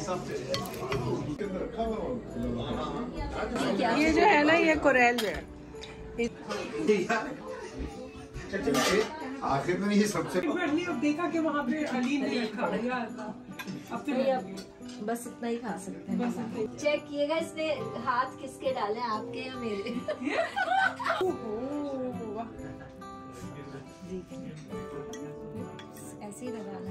ये जो है ना ये कोरेल है आखिर में ये सबसे अब देखा कि वहाँ पे अली ने अब तो बस इतना ही खा सकते हैं चेक किएगा इसने हाथ किसके डाले आपके या मेरे ऐसे ही लगाना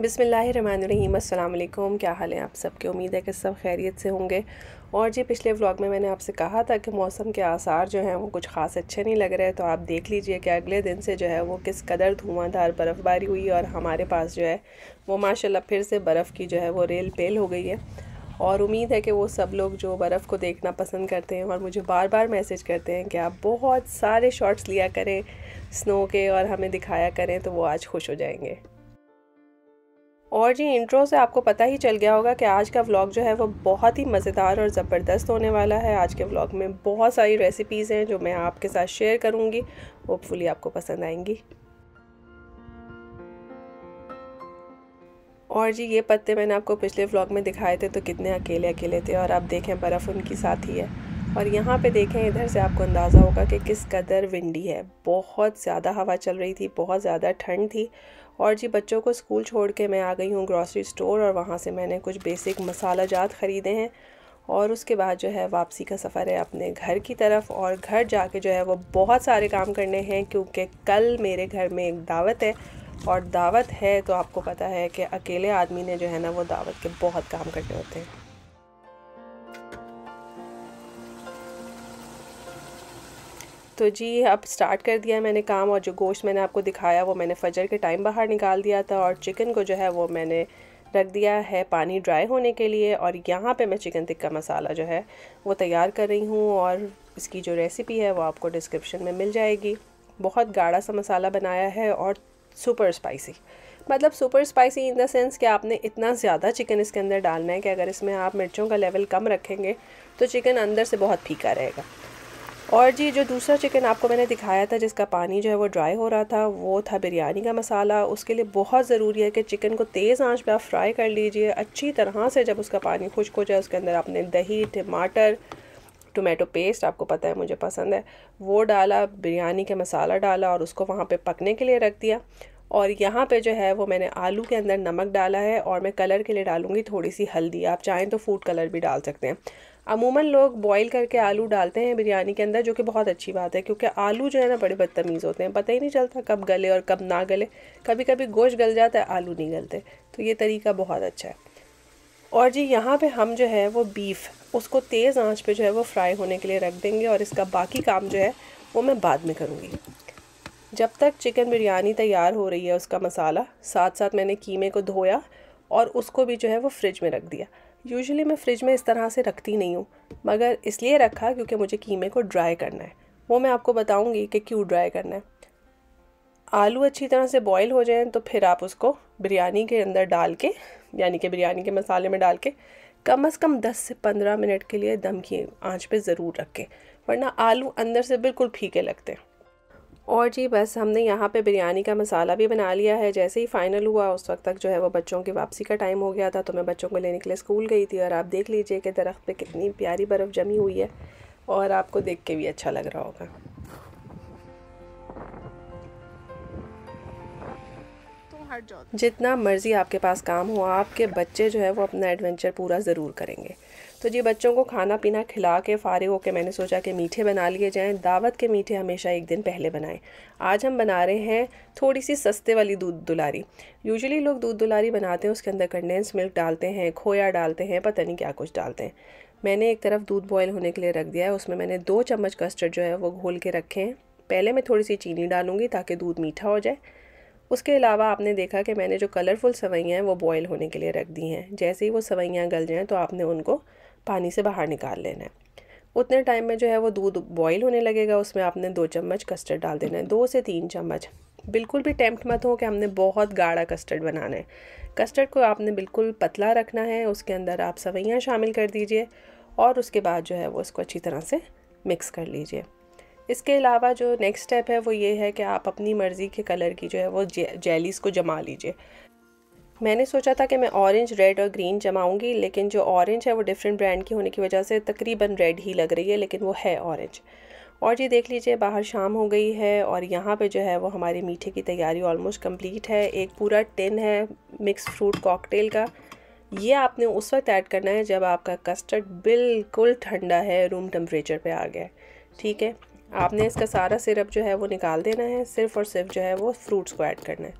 बिसमीम अल्लाम क्या हाल है आप सबके उम्मीद है कि सब खैरियत से होंगे और जी पिछले व्लॉग में मैंने आपसे कहा था कि मौसम के आसार जो हैं वो कुछ ख़ास अच्छे नहीं लग रहे तो आप देख लीजिए कि अगले दिन से जो है वो किस कदर धुआंधार बर्फ़बारी हुई और हमारे पास जो है वो माशाल्लाह फिर से बर्फ़ की जो है वो रेल पेल हो गई है और उम्मीद है कि वो सब लोग जो बर्फ़ को देखना पसंद करते हैं और मुझे बार बार मैसेज करते हैं कि आप बहुत सारे शॉट्स लिया करें स्नो के और हमें दिखाया करें तो वो आज खुश हो जाएंगे और जी इंट्रो से आपको पता ही चल गया होगा कि आज का व्लॉग जो है वो बहुत ही मज़ेदार और ज़बरदस्त होने वाला है आज के व्लॉग में बहुत सारी रेसिपीज़ हैं जो मैं आपके साथ शेयर करूँगी होपफुली आपको पसंद आएंगी और जी ये पत्ते मैंने आपको पिछले व्लॉग में दिखाए थे तो कितने अकेले अकेले थे और आप देखें बर्फ़ उनकी साथ ही है और यहाँ पे देखें इधर से आपको अंदाज़ा होगा कि किस कदर विंडी है बहुत ज़्यादा हवा चल रही थी बहुत ज़्यादा ठंड थी और जी बच्चों को स्कूल छोड़ के मैं आ गई हूँ ग्रॉसरी स्टोर और वहाँ से मैंने कुछ बेसिक मसाला जात ख़रीदे हैं और उसके बाद जो है वापसी का सफ़र है अपने घर की तरफ और घर जाके जो है वो बहुत सारे काम करने हैं क्योंकि कल मेरे घर में एक दावत है और दावत है तो आपको पता है कि अकेले आदमी ने जो है ना वो दावत के बहुत काम करने होते हैं तो जी अब स्टार्ट कर दिया मैंने काम और जो गोश्त मैंने आपको दिखाया वो मैंने फजर के टाइम बाहर निकाल दिया था और चिकन को जो है वो मैंने रख दिया है पानी ड्राई होने के लिए और यहाँ पे मैं चिकन टिक्का मसाला जो है वो तैयार कर रही हूँ और इसकी जो रेसिपी है वो आपको डिस्क्रिप्शन में मिल जाएगी बहुत गाढ़ा सा मसाला बनाया है और सुपर स्पाइसी मतलब super spicy in the sense कि आपने इतना ज़्यादा चिकन इसके अंदर डालना है कि अगर इसमें आप मिर्चों का लेवल कम रखेंगे तो चिकन अंदर से बहुत फीका रहेगा और जी जो दूसरा चिकन आपको मैंने दिखाया था जिसका पानी जो है वो ड्राई हो रहा था वो था बिरयानी का मसाला उसके लिए बहुत ज़रूरी है कि चिकन को तेज़ आंच पे आप फ्राई कर लीजिए अच्छी तरह से जब उसका पानी खुश्क हो जाए उसके अंदर आपने दही टमाटर टोमेटो पेस्ट आपको पता है मुझे पसंद है वो डाला बिरयानी का मसाला डाला और उसको वहाँ पर पकने के लिए रख दिया और यहाँ पे जो है वो मैंने आलू के अंदर नमक डाला है और मैं कलर के लिए डालूँगी थोड़ी सी हल्दी आप चाहें तो फूड कलर भी डाल सकते हैं अमूमन लोग बॉईल करके आलू डालते हैं बिरयानी के अंदर जो कि बहुत अच्छी बात है क्योंकि आलू जो है ना बड़े बदतमीज़ होते हैं पता ही नहीं चलता कब गले और कब ना गले कभी कभी गोश्त गल जाता है आलू नहीं गलते तो ये तरीका बहुत अच्छा है और जी यहाँ पे हम जो है वो बीफ़ उसको तेज़ आँच पे जो है वो फ्राई होने के लिए रख देंगे और इसका बाकी काम जो है वो मैं बाद में करूँगी जब तक चिकन बिरयानी तैयार हो रही है उसका मसाला साथ साथ मैंने कीमे को धोया और उसको भी जो है वो फ्रिज में रख दिया यूजुअली मैं फ्रिज में इस तरह से रखती नहीं हूँ मगर इसलिए रखा क्योंकि मुझे कीमे को ड्राई करना है वो मैं आपको बताऊँगी कि क्यों ड्राई करना है आलू अच्छी तरह से बॉईल हो जाए तो फिर आप उसको बिरयानी के अंदर डाल के यानी कि बिरयानी के मसाले में डाल के कम अज़ कम 10 से 15 मिनट के लिए दम की आंच पे ज़रूर रखें वरना आलू अंदर से बिल्कुल फीके लगते हैं और जी बस हमने यहाँ पे बिरयानी का मसाला भी बना लिया है जैसे ही फ़ाइनल हुआ उस वक्त तक जो है वो बच्चों की वापसी का टाइम हो गया था तो मैं बच्चों को लेने के लिए स्कूल गई थी और आप देख लीजिए कि दरख्त पे कितनी प्यारी बर्फ़ जमी हुई है और आपको देख के भी अच्छा लग रहा होगा जितना मर्ज़ी आपके पास काम हो आपके बच्चे जो है वो अपना एडवेंचर पूरा ज़रूर करेंगे तो जी बच्चों को खाना पीना खिला के फारिग होकर मैंने सोचा कि मीठे बना लिए जाएं दावत के मीठे हमेशा एक दिन पहले बनाएं आज हम बना रहे हैं थोड़ी सी सस्ते वाली दूध दुलारी यूजुअली लोग दूध दुलारी बनाते हैं उसके अंदर कंडेंस मिल्क डालते हैं खोया डालते हैं पता नहीं क्या कुछ डालते हैं मैंने एक तरफ दूध बॉयल होने के लिए रख दिया है उसमें मैंने दो चम्मच कस्टर्ड जो है वो घोल के रखे हैं पहले मैं थोड़ी सी चीनी डालूंगी ताकि दूध मीठा हो जाए उसके अलावा आपने देखा कि मैंने जो कलरफुल सवैयाँ हैं वो बॉयल होने के लिए रख दी हैं जैसे ही वो सवैयाँ गल जाएँ तो आपने उनको पानी से बाहर निकाल लेना है उतने टाइम में जो है वो दूध बॉयल होने लगेगा उसमें आपने दो चम्मच कस्टर्ड डाल देना है दो से तीन चम्मच बिल्कुल भी टेम्प्ट मत हो कि हमने बहुत गाढ़ा कस्टर्ड बनाना है कस्टर्ड को आपने बिल्कुल पतला रखना है उसके अंदर आप सवैयाँ शामिल कर दीजिए और उसके बाद जो है वो इसको अच्छी तरह से मिक्स कर लीजिए इसके अलावा जो नेक्स्ट स्टेप है वो ये है कि आप अपनी मर्ज़ी के कलर की जो है वो जे, जेलीज़ को जमा लीजिए मैंने सोचा था कि मैं ऑरेंज रेड और ग्रीन जमाऊंगी लेकिन जो ऑरेंज है वो डिफरेंट ब्रांड की होने की वजह से तकरीबन रेड ही लग रही है लेकिन वो है ऑरेंज और ये देख लीजिए बाहर शाम हो गई है और यहाँ पे जो है वो हमारे मीठे की तैयारी ऑलमोस्ट कंप्लीट है एक पूरा टिन है मिक्स फ्रूट कॉकटेल का ये आपने उस वक्त ऐड करना है जब आपका कस्टर्ड बिल्कुल ठंडा है रूम टेम्परेचर पर आ गया ठीक है आपने इसका सारा सिरप जो है वो निकाल देना है सिर्फ और सिर्फ जो है वो फ्रूट्स को ऐड करना है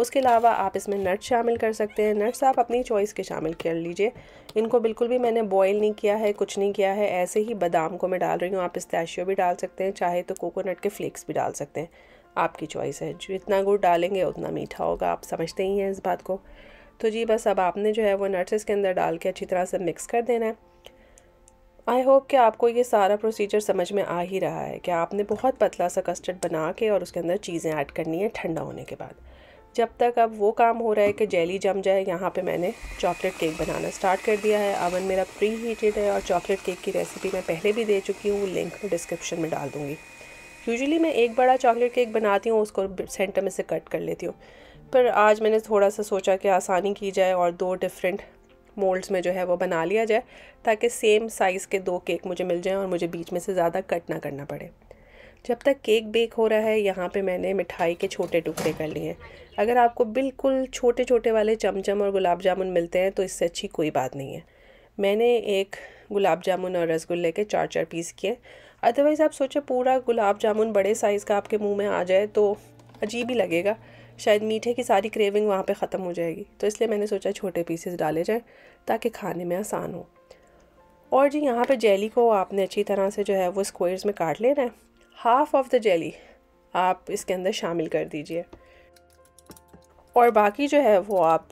उसके अलावा आप इसमें नट्स शामिल कर सकते हैं नट्स आप अपनी चॉइस के शामिल कर लीजिए इनको बिल्कुल भी मैंने बॉईल नहीं किया है कुछ नहीं किया है ऐसे ही बादाम को मैं डाल रही हूँ आप पिस्ताशियो भी डाल सकते हैं चाहे तो कोकोनट के फ्लेक्स भी डाल सकते हैं आपकी चॉइस है जितना गुड़ डालेंगे उतना मीठा होगा आप समझते ही हैं इस बात को तो जी बस अब आपने जो है वो नट्स इसके अंदर डाल के अच्छी तरह से मिक्स कर देना है आई होप कि आपको ये सारा प्रोसीजर समझ में आ ही रहा है कि आपने बहुत पतला सा कस्टर्ड बना के और उसके अंदर चीज़ें ऐड करनी है ठंडा होने के बाद जब तक अब वो काम हो रहा है कि जेली जम जाए यहाँ पे मैंने चॉकलेट केक बनाना स्टार्ट कर दिया है अवन मेरा प्री हीटेड है और चॉकलेट केक की रेसिपी मैं पहले भी दे चुकी हूँ लिंक डिस्क्रिप्शन में डाल दूँगी यूजली मैं एक बड़ा चॉकलेट केक बनाती हूँ उसको सेंटर में से कट कर लेती हूँ पर आज मैंने थोड़ा सा सोचा कि आसानी की जाए और दो डिफरेंट मोल्ड्स में जो है वो बना लिया जाए ताकि सेम साइज़ के दो केक मुझे मिल जाएँ और मुझे बीच में से ज़्यादा कट ना करना पड़े जब तक केक बेक हो रहा है यहाँ पे मैंने मिठाई के छोटे टुकड़े कर लिए हैं अगर आपको बिल्कुल छोटे छोटे वाले चमचम और गुलाब जामुन मिलते हैं तो इससे अच्छी कोई बात नहीं है मैंने एक गुलाब जामुन और रसगुल्ले के चार चार पीस किए अदरवाइज़ आप सोचें पूरा गुलाब जामुन बड़े साइज़ का आपके मुँह में आ जाए तो अजीब ही लगेगा शायद मीठे की सारी क्रेविंग वहाँ पे ख़त्म हो जाएगी तो इसलिए मैंने सोचा छोटे पीसेस डाले जाएँ ताकि खाने में आसान हो और जी यहाँ पे जेली को आपने अच्छी तरह से जो है वो स्क्वायर्स में काट लेना है हाफ़ ऑफ़ द जेली आप इसके अंदर शामिल कर दीजिए और बाकी जो है वो आप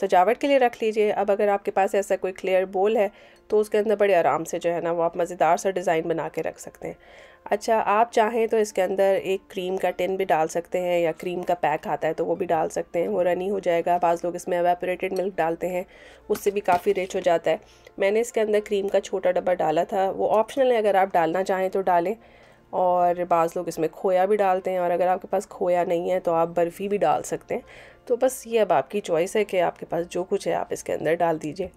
सजावट के लिए रख लीजिए अब अगर आपके पास ऐसा कोई क्लियर बोल है तो उसके अंदर बड़े आराम से जो है ना वो आप मज़ेदार सा डिज़ाइन बना के रख सकते हैं अच्छा आप चाहें तो इसके अंदर एक क्रीम का टिन भी डाल सकते हैं या क्रीम का पैक आता है तो वो भी डाल सकते हैं वो रनी हो जाएगा बाज़ लोग इसमें एवेपोरेटेड मिल्क डालते हैं उससे भी काफ़ी रिच हो जाता है मैंने इसके अंदर क्रीम का छोटा डब्बा डाला था वो ऑप्शनल है अगर आप डालना चाहें तो डालें और बाज़ लोग इसमें खोया भी डालते हैं और अगर आपके पास खोया नहीं है तो आप बर्फ़ी भी डाल सकते हैं तो बस ये अब आपकी चॉइस है कि आपके पास जो कुछ है आप इसके अंदर डाल दीजिए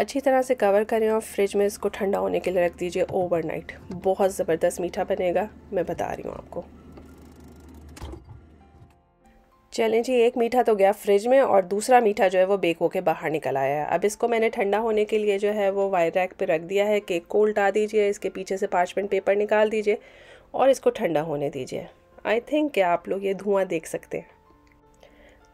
अच्छी तरह से कवर करें और फ्रिज में इसको ठंडा होने के लिए रख दीजिए ओवरनाइट बहुत ज़बरदस्त मीठा बनेगा मैं बता रही हूँ आपको चलें जी एक मीठा तो गया फ्रिज में और दूसरा मीठा जो है वो बेक होके बाहर निकल आया है अब इसको मैंने ठंडा होने के लिए जो है वो वायर रैक पर रख दिया है केक को उल्टा दीजिए इसके पीछे से पार्चमेंट पेपर निकाल दीजिए और इसको ठंडा होने दीजिए आई थिंक आप लोग ये धुआँ देख सकते हैं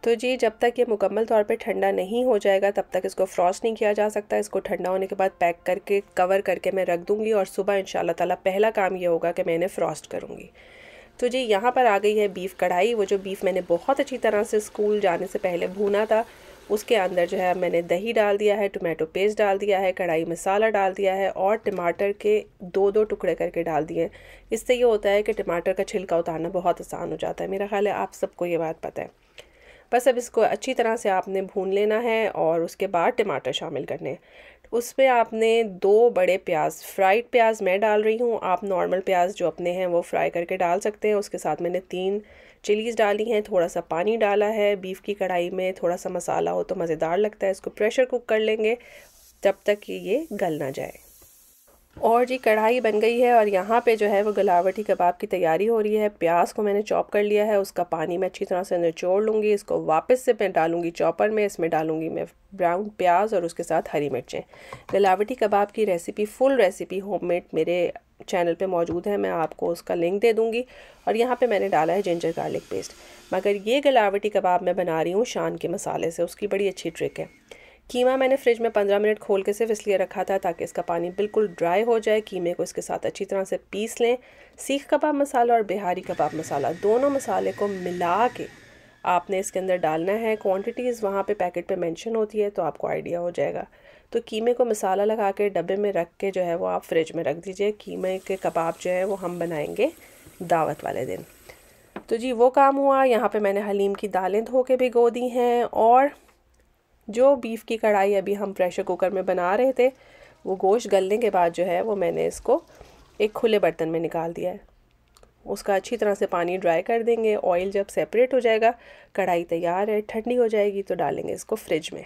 तो जी जब तक ये मुकम्मल तौर पे ठंडा नहीं हो जाएगा तब तक इसको फ्रॉस्ट नहीं किया जा सकता इसको ठंडा होने के बाद पैक करके कवर करके मैं रख दूँगी और सुबह इन ताला पहला काम ये होगा कि मैं इन्हें फ्रॉस्ट करूँगी तो जी यहाँ पर आ गई है बीफ़ कढ़ाई वो जो बीफ़ मैंने बहुत अच्छी तरह से स्कूल जाने से पहले भूना था उसके अंदर जो है मैंने दही डाल दिया है टोमेटो पेस्ट डाल दिया है कढ़ाई मसाला डाल दिया है और टमाटर के दो दो टुकड़े करके डाल दिए इससे ये होता है कि टमाटर का छिलका उतारना बहुत आसान हो जाता है मेरा ख्याल है आप सबको ये बात पता है बस अब इसको अच्छी तरह से आपने भून लेना है और उसके बाद टमाटर शामिल करने उसमें आपने दो बड़े प्याज फ्राइड प्याज मैं डाल रही हूँ आप नॉर्मल प्याज जो अपने हैं वो फ्राई करके डाल सकते हैं उसके साथ मैंने तीन चिलीज़ डाली हैं थोड़ा सा पानी डाला है बीफ की कढ़ाई में थोड़ा सा मसाला हो तो मज़ेदार लगता है इसको प्रेशर कुक कर लेंगे जब तक ये गल ना जाए और जी कढ़ाई बन गई है और यहाँ पे जो है वो गलावटी कबाब की तैयारी हो रही है प्याज को मैंने चॉप कर लिया है उसका पानी मैं अच्छी तरह से निचोड़ लूँगी इसको वापस से मैं डालूँगी चॉपर में इसमें डालूँगी मैं ब्राउन प्याज और उसके साथ हरी मिर्चें गलावटी कबाब की रेसिपी फुल रेसिपी होममेड मेरे चैनल पे मौजूद है मैं आपको उसका लिंक दे दूँगी और यहाँ पर मैंने डाला है जिंजर गार्लिक पेस्ट मगर ये गलावटी कबाब मैं बना रही हूँ शान के मसाले से उसकी बड़ी अच्छी ट्रिक है कीमा मैंने फ्रिज में 15 मिनट खोल के सिर्फ इसलिए रखा था ताकि इसका पानी बिल्कुल ड्राई हो जाए कीमे को इसके साथ अच्छी तरह से पीस लें सीख कबाब मसाला और बिहारी कबाब मसाला दोनों मसाले को मिला के आपने इसके अंदर डालना है क्वांटिटीज़ वहाँ पे पैकेट पे मेंशन होती है तो आपको आइडिया हो जाएगा तो कीमे को मसाला लगा के डब्बे में रख के जो है वो आप फ्रिज में रख दीजिए कीमे के कबाब जो है वो हम बनाएंगे दावत वाले दिन तो जी वो काम हुआ यहाँ पे मैंने हलीम की दालें धो के भिगो दी हैं और जो बीफ़ की कढ़ाई अभी हम प्रेशर कुकर में बना रहे थे वो गोश्त गलने के बाद जो है वो मैंने इसको एक खुले बर्तन में निकाल दिया है उसका अच्छी तरह से पानी ड्राई कर देंगे ऑयल जब सेपरेट हो जाएगा कढ़ाई तैयार है ठंडी हो जाएगी तो डालेंगे इसको फ्रिज में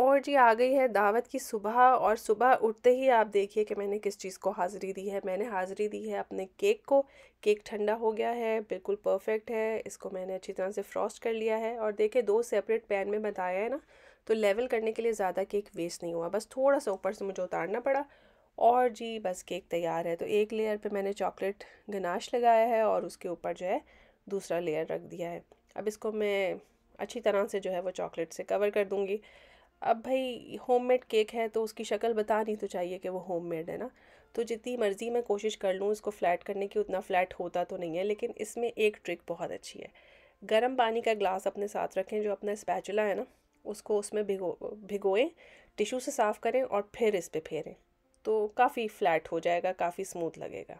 और जी आ गई है दावत की सुबह और सुबह उठते ही आप देखिए कि मैंने किस चीज़ को हाज़िरी दी है मैंने हाज़िरी दी है अपने केक को केक ठंडा हो गया है बिल्कुल परफेक्ट है इसको मैंने अच्छी तरह से फ्रॉस्ट कर लिया है और देखिए दो सेपरेट पैन में बताया है ना तो लेवल करने के लिए ज़्यादा केक वेस्ट नहीं हुआ बस थोड़ा सा ऊपर से मुझे उतारना पड़ा और जी बस केक तैयार है तो एक लेयर पर मैंने चॉकलेट गनाश लगाया है और उसके ऊपर जो है दूसरा लेयर रख दिया है अब इसको मैं अच्छी तरह से जो है वो चॉकलेट से कवर कर दूँगी अब भाई होममेड केक है तो उसकी शक्ल बतानी तो चाहिए कि वो होममेड है ना तो जितनी मर्ज़ी मैं कोशिश कर लूँ इसको फ़्लैट करने की उतना फ़्लैट होता तो नहीं है लेकिन इसमें एक ट्रिक बहुत अच्छी है गर्म पानी का ग्लास अपने साथ रखें जो अपना स्पैचुला है ना उसको उसमें भिगो भिगोएं टिशू से साफ़ करें और फिर इस पर फेरें तो काफ़ी फ्लैट हो जाएगा काफ़ी स्मूथ लगेगा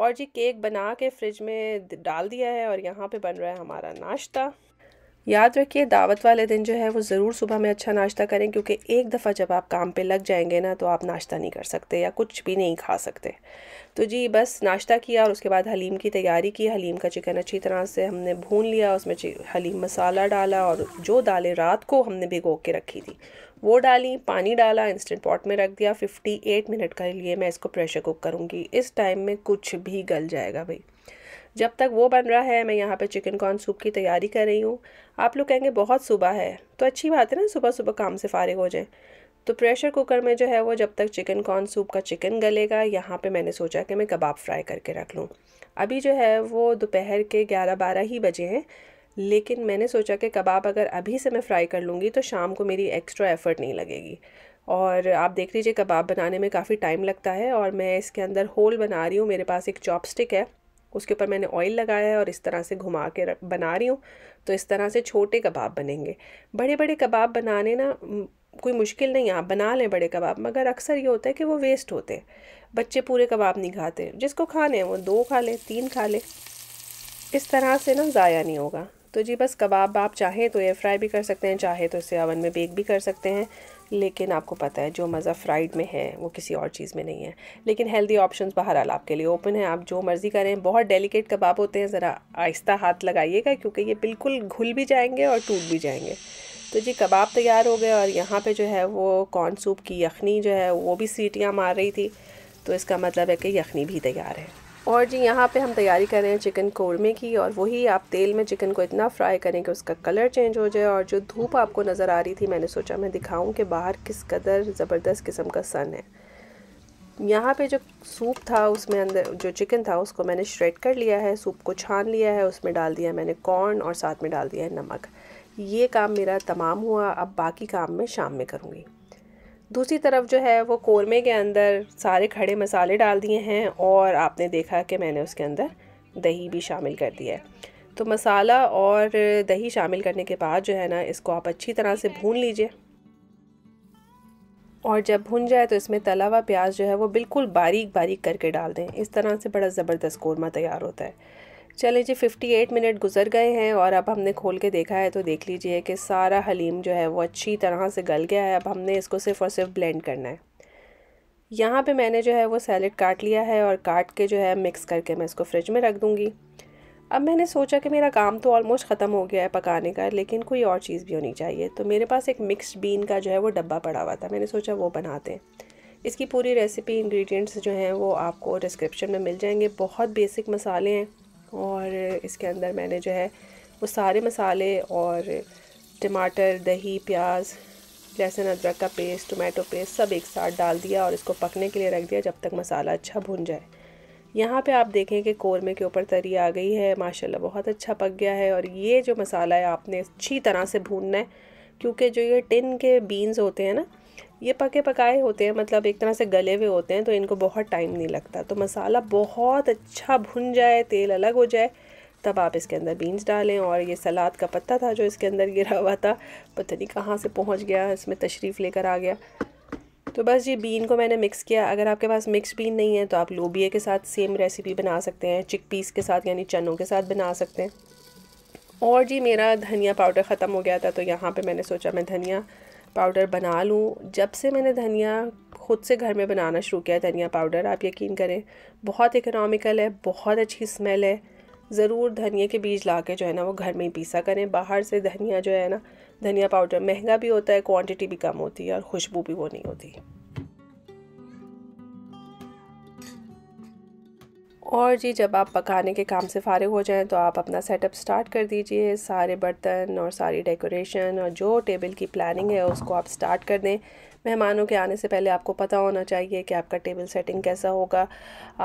और जी केक बना के फ्रिज में डाल दिया है और यहाँ पे बन रहा है हमारा नाश्ता याद रखिए दावत वाले दिन जो है वो ज़रूर सुबह में अच्छा नाश्ता करें क्योंकि एक दफ़ा जब आप काम पे लग जाएंगे ना तो आप नाश्ता नहीं कर सकते या कुछ भी नहीं खा सकते तो जी बस नाश्ता किया और उसके बाद हलीम की तैयारी की हलीम का चिकन अच्छी तरह से हमने भून लिया उसमें हलीम मसाला डाला और जो दालें रात को हमने भिगो के रखी थी वो डाली पानी डाला इंस्टेंट पॉट में रख दिया 58 मिनट के लिए मैं इसको प्रेशर कुक करूँगी इस टाइम में कुछ भी गल जाएगा भाई जब तक वो बन रहा है मैं यहाँ पे चिकन कॉर्न सूप की तैयारी कर रही हूँ आप लोग कहेंगे बहुत सुबह है तो अच्छी बात है ना सुबह सुबह काम से फारिग हो जाए तो प्रेशर कुकर में जो है वो जब तक चिकन कॉर्न सूप का चिकन गलेगा यहाँ पे मैंने सोचा कि मैं कबाब फ्राई करके रख लूँ अभी जो है वो दोपहर के ग्यारह बारह ही बजे हैं लेकिन मैंने सोचा कि कबाब अगर अभी से मैं फ्राई कर लूँगी तो शाम को मेरी एक्स्ट्रा एफ़र्ट नहीं लगेगी और आप देख लीजिए कबाब बनाने में काफ़ी टाइम लगता है और मैं इसके अंदर होल बना रही हूँ मेरे पास एक चॉपस्टिक है उसके ऊपर मैंने ऑयल लगाया है और इस तरह से घुमा के बना रही हूँ तो इस तरह से छोटे कबाब बनेंगे बड़े बड़े कबाब बनाने ना कोई मुश्किल नहीं है आप बना लें बड़े कबाब मगर अक्सर ये होता है कि वो वेस्ट होते हैं बच्चे पूरे कबाब नहीं खाते जिसको खाने हैं वो दो खा लें तीन खा लें इस तरह से ना ज़ाया नहीं होगा तो जी बस कबाब आप चाहें तो एयर फ्राई भी कर सकते हैं चाहे तो इसे अवन में बेक भी कर सकते हैं लेकिन आपको पता है जो मज़ा फ्राइड में है वो किसी और चीज़ में नहीं है लेकिन हेल्दी ऑप्शंस आल आपके लिए ओपन है आप जो मर्ज़ी करें बहुत डेलिकेट कबाब होते हैं ज़रा आहिस्ता हाथ लगाइएगा क्योंकि ये बिल्कुल घुल भी जाएंगे और टूट भी जाएंगे तो जी कबाब तैयार हो गए और यहाँ पे जो है वो कॉर्न सूप की यखनी जो है वो भी सीटियाँ मार रही थी तो इसका मतलब है कि यखनी भी तैयार है और जी यहाँ पे हम तैयारी कर रहे हैं चिकन कोरमे की और वही आप तेल में चिकन को इतना फ्राई करें कि उसका कलर चेंज हो जाए और जो धूप आपको नज़र आ रही थी मैंने सोचा मैं दिखाऊं कि बाहर किस कदर ज़बरदस्त किस्म का सन है यहाँ पे जो सूप था उसमें अंदर जो चिकन था उसको मैंने श्रेड कर लिया है सूप को छान लिया है उसमें डाल दिया मैंने कॉर्न और साथ में डाल दिया है नमक ये काम मेरा तमाम हुआ अब बाकी काम मैं शाम में करूँगी दूसरी तरफ जो है वो कौरमे के अंदर सारे खड़े मसाले डाल दिए हैं और आपने देखा कि मैंने उसके अंदर दही भी शामिल कर दिया है तो मसाला और दही शामिल करने के बाद जो है ना इसको आप अच्छी तरह से भून लीजिए और जब भुन जाए तो इसमें तला हुआ प्याज जो है वो बिल्कुल बारीक बारीक करके डाल दें इस तरह से बड़ा ज़बरदस्त कौरमा तैयार होता है चले जी 58 मिनट गुजर गए हैं और अब हमने खोल के देखा है तो देख लीजिए कि सारा हलीम जो है वो अच्छी तरह से गल गया है अब हमने इसको सिर्फ और सिर्फ ब्लेंड करना है यहाँ पे मैंने जो है वो सैलड काट लिया है और काट के जो है मिक्स करके मैं इसको फ्रिज में रख दूँगी अब मैंने सोचा कि मेरा काम तो ऑलमोस्ट ख़त्म हो गया है पकाने का लेकिन कोई और चीज़ भी होनी चाहिए तो मेरे पास एक मिक्स बीन का जो है वो डब्बा पड़ा हुआ था मैंने सोचा वो बनाते हैं इसकी पूरी रेसिपी इंग्रेडिएंट्स जो हैं वो आपको डिस्क्रिप्शन में मिल जाएंगे बहुत बेसिक मसाले हैं और इसके अंदर मैंने जो है वो सारे मसाले और टमाटर दही प्याज लहसुन अदरक का पेस्ट टोमेटो पेस्ट सब एक साथ डाल दिया और इसको पकने के लिए रख दिया जब तक मसाला अच्छा भुन जाए यहाँ पे आप देखें कि कौरमे के ऊपर तरी आ गई है माशाल्लाह बहुत अच्छा पक गया है और ये जो मसाला है आपने अच्छी तरह से भूनना है क्योंकि जो ये टिन के बीन्स होते हैं ना ये पके पकाए होते हैं मतलब एक तरह से गले हुए होते हैं तो इनको बहुत टाइम नहीं लगता तो मसाला बहुत अच्छा भुन जाए तेल अलग हो जाए तब आप इसके अंदर बीन्स डालें और ये सलाद का पत्ता था जो इसके अंदर गिरा हुआ था पता नहीं कहाँ से पहुँच गया इसमें तशरीफ़ लेकर आ गया तो बस ये बीन को मैंने मिक्स किया अगर आपके पास मिक्स बीन नहीं है तो आप लोबिया के साथ सेम रेसिपी बना सकते हैं चिक पीस के साथ यानी चनों के साथ बना सकते हैं और जी मेरा धनिया पाउडर ख़त्म हो गया था तो यहाँ पे मैंने सोचा मैं धनिया पाउडर बना लूँ जब से मैंने धनिया खुद से घर में बनाना शुरू किया धनिया पाउडर आप यकीन करें बहुत इकनॉमिकल है बहुत अच्छी स्मेल है ज़रूर धनिया के बीज ला के जो है ना वो घर में ही पीसा करें बाहर से धनिया जो है ना धनिया पाउडर महंगा भी होता है क्वांटिटी भी कम होती है और खुशबू भी वो नहीं होती और जी जब आप पकाने के काम से फारिग हो जाएं तो आप अपना सेटअप स्टार्ट कर दीजिए सारे बर्तन और सारी डेकोरेशन और जो टेबल की प्लानिंग है उसको आप स्टार्ट कर दें मेहमानों के आने से पहले आपको पता होना चाहिए कि आपका टेबल सेटिंग कैसा होगा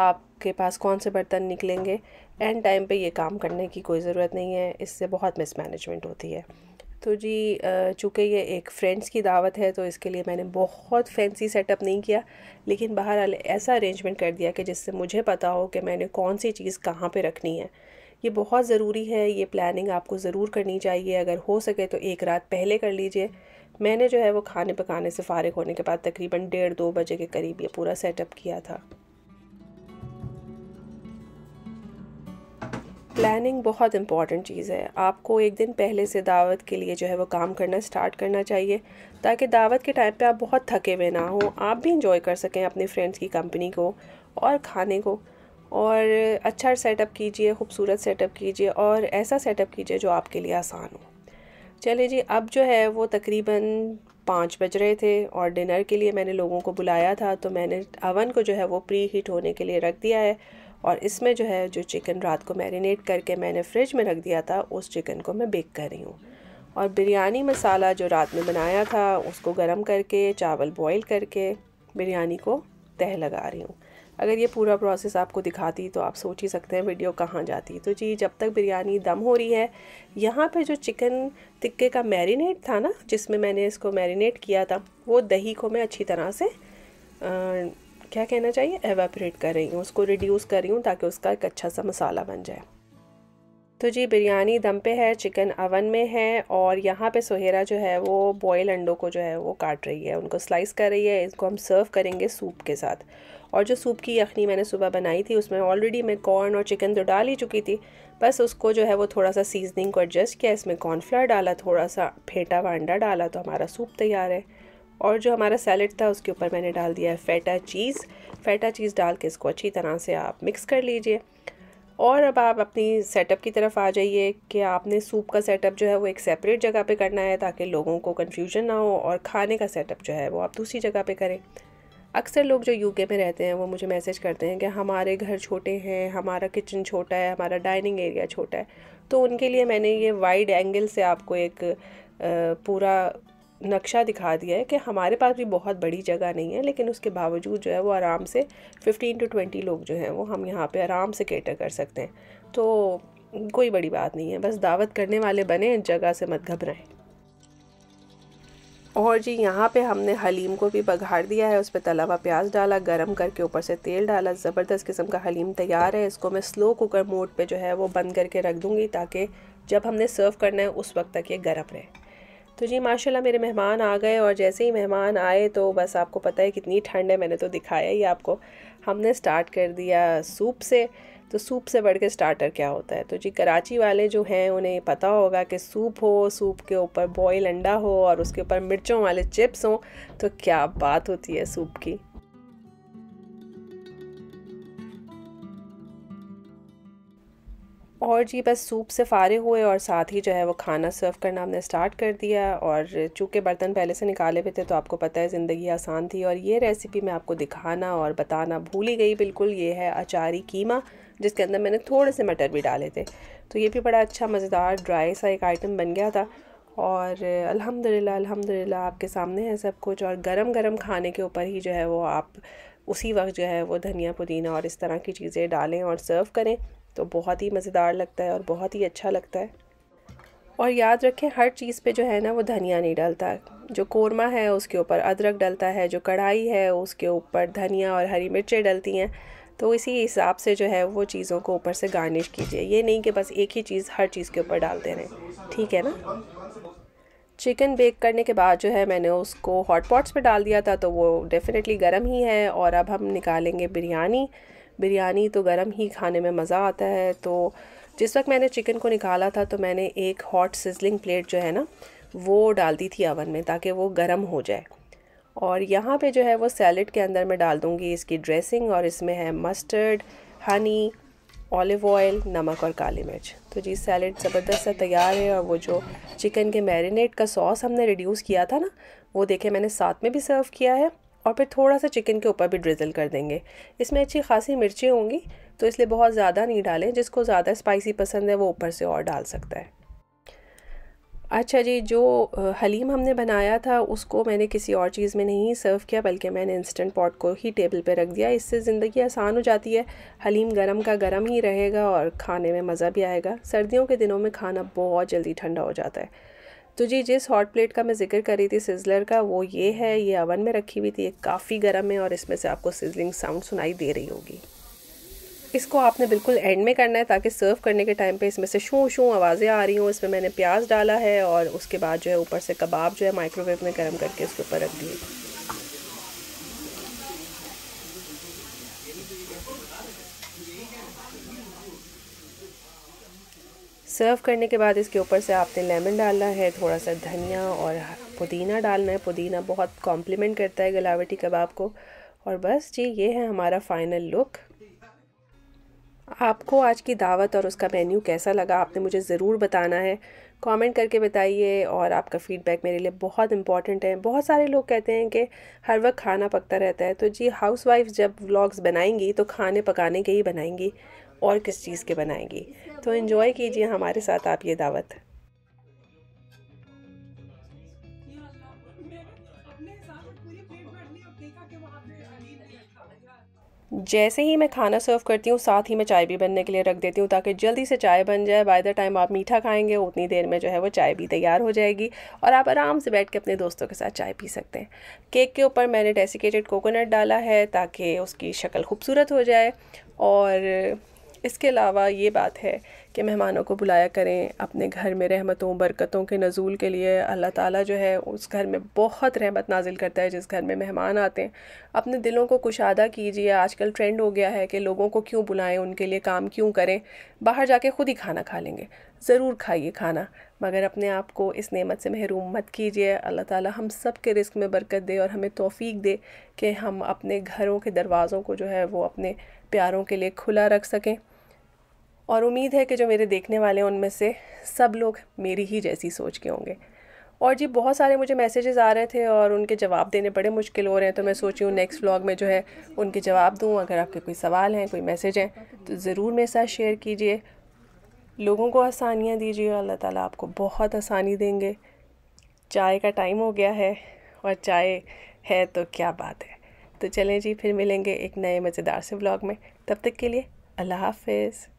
आपके पास कौन से बर्तन निकलेंगे एंड टाइम पे ये काम करने की कोई ज़रूरत नहीं है इससे बहुत मिसमैनेजमेंट होती है तो जी चूँकि ये एक फ्रेंड्स की दावत है तो इसके लिए मैंने बहुत फैंसी सेटअप नहीं किया लेकिन बाहर ऐसा अरेंजमेंट कर दिया कि जिससे मुझे पता हो कि मैंने कौन सी चीज़ कहाँ पे रखनी है ये बहुत ज़रूरी है ये प्लानिंग आपको ज़रूर करनी चाहिए अगर हो सके तो एक रात पहले कर लीजिए मैंने जो है वो खाने पकाने से फ़ारग होने के बाद तकरीबन डेढ़ दो बजे के करीब ये पूरा सेटअप किया था प्लानिंग बहुत इंपॉर्टेंट चीज़ है आपको एक दिन पहले से दावत के लिए जो है वो काम करना स्टार्ट करना चाहिए ताकि दावत के टाइम पे आप बहुत थके हुए ना हो आप भी इंजॉय कर सकें अपने फ्रेंड्स की कंपनी को और खाने को और अच्छा सेटअप कीजिए खूबसूरत सेटअप कीजिए और ऐसा सेटअप कीजिए जो आपके लिए आसान हो चले जी अब जो है वो तकरीबन पाँच बज रहे थे और डिनर के लिए मैंने लोगों को बुलाया था तो मैंने अवन को जो है वो प्री हीट होने के लिए रख दिया है और इसमें जो है जो चिकन रात को मैरिनेट करके मैंने फ्रिज में रख दिया था उस चिकन को मैं बेक कर रही हूँ और बिरयानी मसाला जो रात में बनाया था उसको गर्म करके चावल बॉईल करके बिरयानी को तह लगा रही हूँ अगर ये पूरा प्रोसेस आपको दिखाती तो आप सोच ही सकते हैं वीडियो कहाँ जाती तो जी जब तक बिरयानी दम हो रही है यहाँ पे जो चिकन टिक्के का मैरिनेट था ना जिसमें मैंने इसको मैरिनेट किया था वो दही को मैं अच्छी तरह से आ, क्या कहना चाहिए एवेपरेट कर रही हूँ उसको रिड्यूस कर रही हूँ ताकि उसका एक अच्छा सा मसाला बन जाए तो जी बिरयानी दम पे है चिकन अवन में है और यहाँ पे सोहेरा जो है वो बॉयल अंडों को जो है वो काट रही है उनको स्लाइस कर रही है इसको हम सर्व करेंगे सूप के साथ और जो सूप की यखनी मैंने सुबह बनाई थी उसमें ऑलरेडी मैं कॉर्न और चिकन तो डाल ही चुकी थी बस उसको जो है वो थोड़ा सा सीजनिंग को एडजस्ट किया इसमें कॉर्नफ्लावर डाला थोड़ा सा फेटा व अंडा डाला तो हमारा सूप तैयार है और जो हमारा सैलड था उसके ऊपर मैंने डाल दिया है फेटा चीज़ फेटा चीज़ डाल के इसको अच्छी तरह से आप मिक्स कर लीजिए और अब आप अपनी सेटअप की तरफ आ जाइए कि आपने सूप का सेटअप जो है वो एक सेपरेट जगह पे करना है ताकि लोगों को कन्फ्यूजन ना हो और खाने का सेटअप जो है वो आप दूसरी जगह पे करें अक्सर लोग जो यूके में रहते हैं वो मुझे मैसेज करते हैं कि हमारे घर छोटे हैं हमारा किचन छोटा है हमारा डाइनिंग एरिया छोटा है तो उनके लिए मैंने ये वाइड एंगल से आपको एक पूरा नक्शा दिखा दिया है कि हमारे पास भी बहुत बड़ी जगह नहीं है लेकिन उसके बावजूद जो है वो आराम से फिफ्टीन टू ट्वेंटी लोग जो हैं वो हम यहाँ पे आराम से केटर कर सकते हैं तो कोई बड़ी बात नहीं है बस दावत करने वाले बने जगह से मत घबराएं और जी यहाँ पे हमने हलीम को भी बघाड़ दिया है उस पर तला हुआ प्याज डाला गरम करके ऊपर से तेल डाला ज़बरदस्त किस्म का हलीम तैयार है इसको मैं स्लो कुकर मोड पे जो है वो बंद करके रख दूँगी ताकि जब हमने सर्व करना है उस वक्त तक ये गर्म रहे तो जी माशाल्लाह मेरे मेहमान आ गए और जैसे ही मेहमान आए तो बस आपको पता है कितनी ठंड है मैंने तो दिखाया ही आपको हमने स्टार्ट कर दिया सूप से तो सूप से बढ़ के स्टार्टर क्या होता है तो जी कराची वाले जो हैं उन्हें पता होगा कि सूप हो सूप के ऊपर बॉयल अंडा हो और उसके ऊपर मिर्चों वाले चिप्स हों तो क्या बात होती है सूप की और जी बस सूप से फारे हुए और साथ ही जो है वो खाना सर्व करना हमने स्टार्ट कर दिया और चूँकि बर्तन पहले से निकाले हुए थे तो आपको पता है ज़िंदगी आसान थी और ये रेसिपी मैं आपको दिखाना और बताना भूल ही गई बिल्कुल ये है अचारी कीमा जिसके अंदर मैंने थोड़े से मटर भी डाले थे तो ये भी बड़ा अच्छा मज़ेदार ड्राई सा एक आइटम बन गया था और अल्हम्दुलिल्लाह अल्हम्दुलिल्लाह आपके सामने है सब कुछ और गरम गरम खाने के ऊपर ही जो है वो आप उसी वक्त जो है वो धनिया पुदीना और इस तरह की चीज़ें डालें और सर्व करें तो बहुत ही मज़ेदार लगता है और बहुत ही अच्छा लगता है और याद रखें हर चीज़ पे जो है ना वो धनिया नहीं डलता जो कोरमा है उसके ऊपर अदरक डलता है जो कढ़ाई है उसके ऊपर धनिया और हरी मिर्चें डलती हैं तो इसी हिसाब से जो है वो चीज़ों को ऊपर से गार्निश कीजिए ये नहीं कि बस एक ही चीज़ हर चीज़ के ऊपर डालते रहें ठीक है ना चिकन बेक करने के बाद जो है मैंने उसको हॉट पॉट्स पर डाल दिया था तो वो डेफ़िनेटली गर्म ही है और अब हम निकालेंगे बिरयानी बिरयानी तो गर्म ही खाने में मज़ा आता है तो जिस वक्त मैंने चिकन को निकाला था तो मैंने एक हॉट सिजलिंग प्लेट जो है ना वो डाल दी थी अवन में ताकि वो गर्म हो जाए और यहाँ पे जो है वो सैलड के अंदर मैं डाल दूँगी इसकी ड्रेसिंग और इसमें है मस्टर्ड हनी ऑलिव ऑयल नमक और काली मिर्च तो जी सैलड ज़बरदस्त सा तैयार है और वो जो चिकन के मैरिनेट का सॉस हमने रिड्यूस किया था ना वो देखे मैंने साथ में भी सर्व किया है और फिर थोड़ा सा चिकन के ऊपर भी ड्रिजल कर देंगे इसमें अच्छी खासी मिर्ची होंगी तो इसलिए बहुत ज़्यादा नहीं डालें जिसको ज़्यादा स्पाइसी पसंद है वो ऊपर से और डाल सकता है अच्छा जी जो हलीम हमने बनाया था उसको मैंने किसी और चीज़ में नहीं सर्व किया बल्कि मैंने इंस्टेंट पॉट को ही टेबल पे रख दिया इससे ज़िंदगी आसान हो जाती है हलीम गरम का गरम ही रहेगा और खाने में मज़ा भी आएगा सर्दियों के दिनों में खाना बहुत जल्दी ठंडा हो जाता है तो जी जिस हॉट प्लेट का मैं जिक्र कर रही थी सिजलर का वो ये है ये अवन में रखी हुई थी ये काफ़ी गर्म है और इसमें से आपको सिजलिंग साउंड सुनाई दे रही होगी इसको आपने बिल्कुल एंड में करना है ताकि सर्व करने के टाइम पे इसमें से शू शू आवाज़ें आ रही हों इसमें मैंने प्याज डाला है और उसके बाद जो है ऊपर से कबाब जो है माइक्रोवेव में गर्म करके उसके ऊपर रख दिए सर्व करने के बाद इसके ऊपर से आपने लेमन डालना है थोड़ा सा धनिया और पुदीना डालना है पुदीना बहुत कॉम्प्लीमेंट करता है गलावटी कबाब को और बस जी ये है हमारा फाइनल लुक आपको आज की दावत और उसका मेन्यू कैसा लगा आपने मुझे ज़रूर बताना है कमेंट करके बताइए और आपका फ़ीडबैक मेरे लिए बहुत इंपॉर्टेंट है बहुत सारे लोग कहते हैं कि हर वक्त खाना पकता रहता है तो जी हाउस जब व्लॉग्स बनाएंगी तो खाने पकाने के ही बनाएंगी और किस चीज़ के बनाएंगी तो इन्जॉय कीजिए हमारे साथ आप ये दावत जैसे ही मैं खाना सर्व करती हूँ साथ ही मैं चाय भी बनने के लिए रख देती हूँ ताकि जल्दी से चाय बन जाए बाय द टाइम आप मीठा खाएंगे उतनी देर में जो है वो चाय भी तैयार हो जाएगी और आप आराम से बैठ के अपने दोस्तों के साथ चाय पी सकते हैं केक के ऊपर मैंने डेसिकेटेड कोकोनट डाला है ताकि उसकी शक्ल खूबसूरत हो जाए और इसके अलावा ये बात है कि मेहमानों को बुलाया करें अपने घर में रहमतों बरकतों के नज़ूल के लिए अल्लाह ताला जो है उस घर में बहुत रहमत नाजिल करता है जिस घर में मेहमान आते हैं अपने दिलों को कुशादा कीजिए आजकल ट्रेंड हो गया है कि लोगों को क्यों बुलाएं उनके लिए काम क्यों करें बाहर जाके ख़ुद ही खाना खा लेंगे ज़रूर खाइए खाना मगर अपने आप को इस नेमत से महरूम मत कीजिए अल्लाह ताला हम सब के रिस्क में बरकत दे और हमें तोफ़ी दे कि हम अपने घरों के दरवाज़ों को जो है वो अपने प्यारों के लिए खुला रख सकें और उम्मीद है कि जो मेरे देखने वाले हैं उनमें से सब लोग मेरी ही जैसी सोच के होंगे और जी बहुत सारे मुझे मैसेजेस आ रहे थे और उनके जवाब देने बड़े मुश्किल हो रहे हैं तो मैं सोची हूँ नेक्स्ट व्लॉग में जो है उनके जवाब दूँ अगर आपके कोई सवाल हैं कोई मैसेज हैं तो ज़रूर मेरे साथ शेयर कीजिए लोगों को आसानियाँ दीजिए अल्लाह ताला आपको बहुत आसानी देंगे चाय का टाइम हो गया है और चाय है तो क्या बात है तो चलें जी फिर मिलेंगे एक नए मज़ेदार से ब्लॉग में तब तक के लिए अल्लाह हाफिज़